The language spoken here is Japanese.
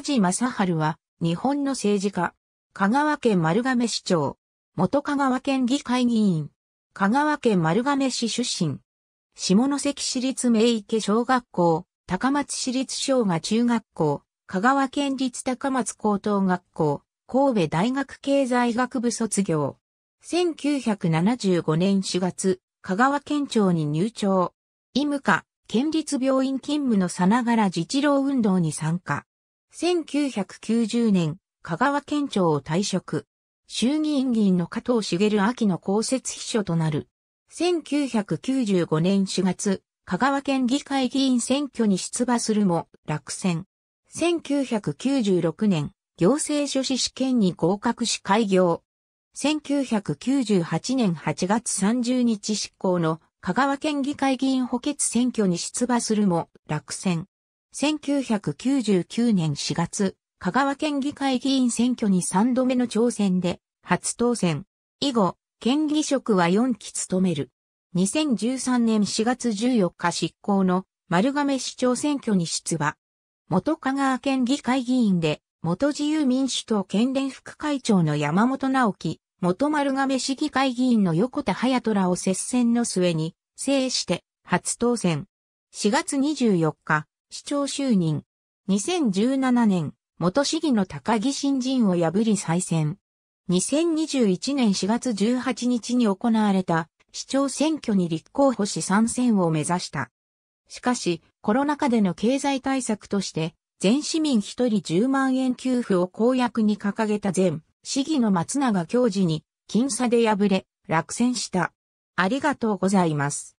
梶正春は、日本の政治家。香川県丸亀市長。元香川県議会議員。香川県丸亀市出身。下関市立名池小学校、高松市立小が中学校、香川県立高松高等学校、神戸大学経済学部卒業。1975年4月、香川県庁に入庁。医務課、県立病院勤務のさながら自治労運動に参加。1990年、香川県庁を退職。衆議院議員の加藤茂秋の公設秘書となる。1995年4月、香川県議会議員選挙に出馬するも落選。1996年、行政書士試験に合格し開業。1998年8月30日執行の香川県議会議員補欠選挙に出馬するも落選。1999年4月、香川県議会議員選挙に3度目の挑戦で、初当選。以後、県議職は4期務める。2013年4月14日執行の丸亀市長選挙に出馬。元香川県議会議員で、元自由民主党県連副会長の山本直樹、元丸亀市議会議員の横田隼人らを接戦の末に、制して、初当選。4月24日、市長就任。2017年、元市議の高木新人を破り再選。2021年4月18日に行われた市長選挙に立候補し参戦を目指した。しかし、コロナ禍での経済対策として、全市民1人10万円給付を公約に掲げた前、市議の松永教授に、僅差で敗れ、落選した。ありがとうございます。